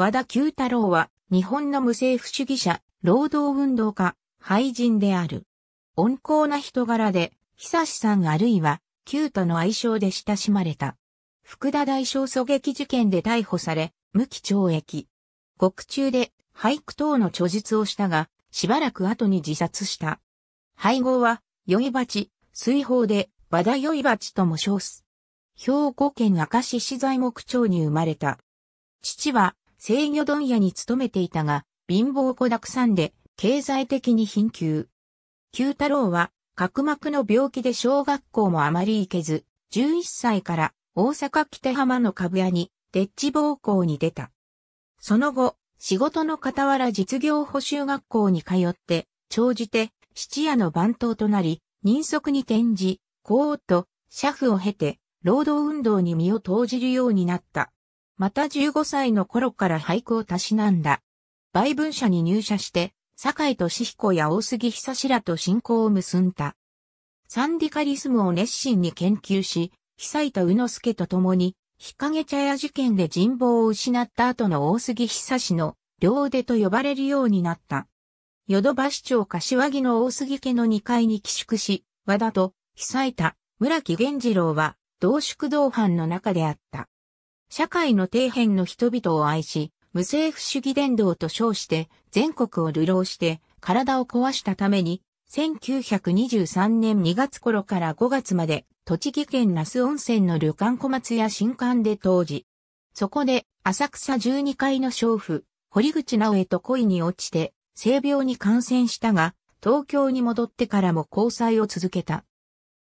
和田久太郎は、日本の無政府主義者、労働運動家、廃人である。温厚な人柄で、久志さんあるいは、久太の愛称で親しまれた。福田大将狙撃事件で逮捕され、無期懲役。獄中で、俳句等の著述をしたが、しばらく後に自殺した。配合は、酔い鉢、水砲で、和田酔い鉢とも称す。兵庫県明石市材木町に生まれた。父は、制御問屋に勤めていたが、貧乏子だくさんで、経済的に貧窮。九太郎は、角膜の病気で小学校もあまり行けず、11歳から大阪北浜の株屋に、デッチ暴行に出た。その後、仕事の傍ら実業補修学校に通って、長じて、七夜の番頭となり、人足に転じ、こうと、社夫を経て、労働運動に身を投じるようになった。また15歳の頃から俳句をたしなんだ。売文社に入社して、坂井俊彦や大杉久志らと親交を結んだ。サンディカリスムを熱心に研究し、久井と宇之助と共に、日陰茶屋事件で人望を失った後の大杉久志の両腕と呼ばれるようになった。ヨドバ市町柏木の大杉家の2階に寄宿し、和田と久井田、村木源次郎は同宿同伴の中であった。社会の底辺の人々を愛し、無政府主義伝道と称して全国を流浪して体を壊したために、1923年2月頃から5月まで、栃木県那須温泉の旅館小松屋新館で当時。そこで、浅草12階の娼婦、堀口直江と恋に落ちて、性病に感染したが、東京に戻ってからも交際を続けた。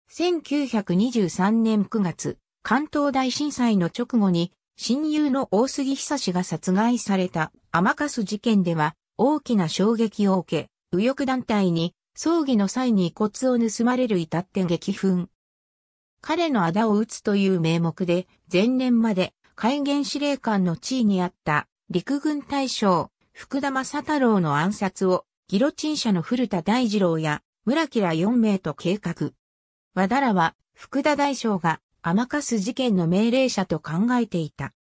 1923年9月、関東大震災の直後に、親友の大杉久志が殺害された甘かす事件では、大きな衝撃を受け、右翼団体に、葬儀の際に遺骨を盗まれる至って激憤。彼の仇を討つという名目で、前年まで海厳司令官の地位にあった陸軍大将、福田正太郎の暗殺を、ギロチン社の古田大二郎や村木ら4名と計画。和田らは、福田大将が甘かす事件の命令者と考えていた。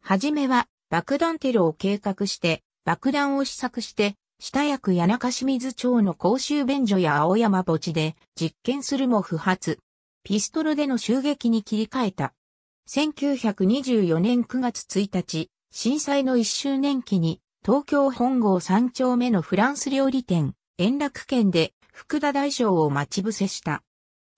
はじめは爆弾テロを計画して、爆弾を試作して、下役谷中清水町の公衆便所や青山墓地で実験するも不発。ピストルでの襲撃に切り替えた。1924年9月1日、震災の1周年期に東京本郷3丁目のフランス料理店、円楽圏で福田大将を待ち伏せした。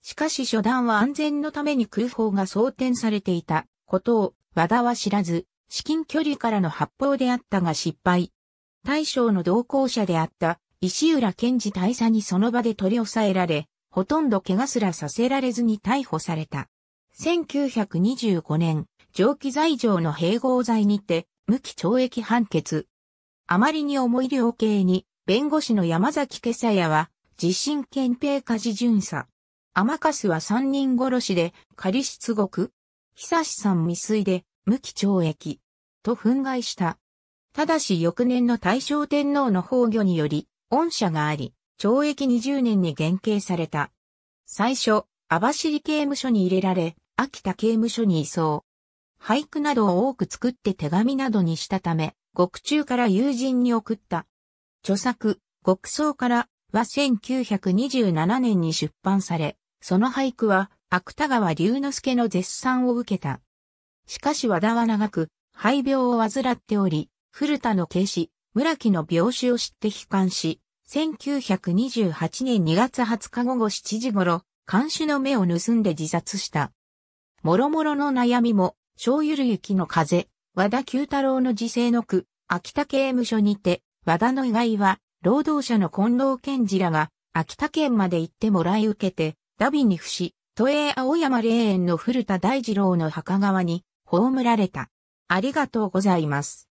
しかし初段は安全のために空砲が装填されていたことを和田は知らず、至近距離からの発砲であったが失敗。大将の同行者であった石浦健二大佐にその場で取り押さえられ、ほとんど怪我すらさせられずに逮捕された。1925年、蒸気罪状の併合罪にて、無期懲役判決。あまりに重い量刑に、弁護士の山崎家さやは、自身憲兵家事巡査。甘春は三人殺しで仮出国、久志さん未遂で無期懲役と憤慨した。ただし翌年の大正天皇の崩御により、恩赦があり、懲役20年に減刑された。最初、網走刑務所に入れられ、秋田刑務所に移送。俳句などを多く作って手紙などにしたため、獄中から友人に送った。著作、獄僧からは1927年に出版され、その俳句は、芥川龍之介の絶賛を受けた。しかし和田は長く、肺病を患っており、古田の消し、村木の病死を知って悲観し、1928年2月20日午後7時頃、監視の目を盗んで自殺した。もろもろの悩みも、小ゆる雪の風、和田九太郎の自世の句、秋田刑務所にて、和田の意外は、労働者の近藤健二らが、秋田県まで行ってもらい受けて、ダビニフ氏、都営青山霊園の古田大二郎の墓側に葬られた。ありがとうございます。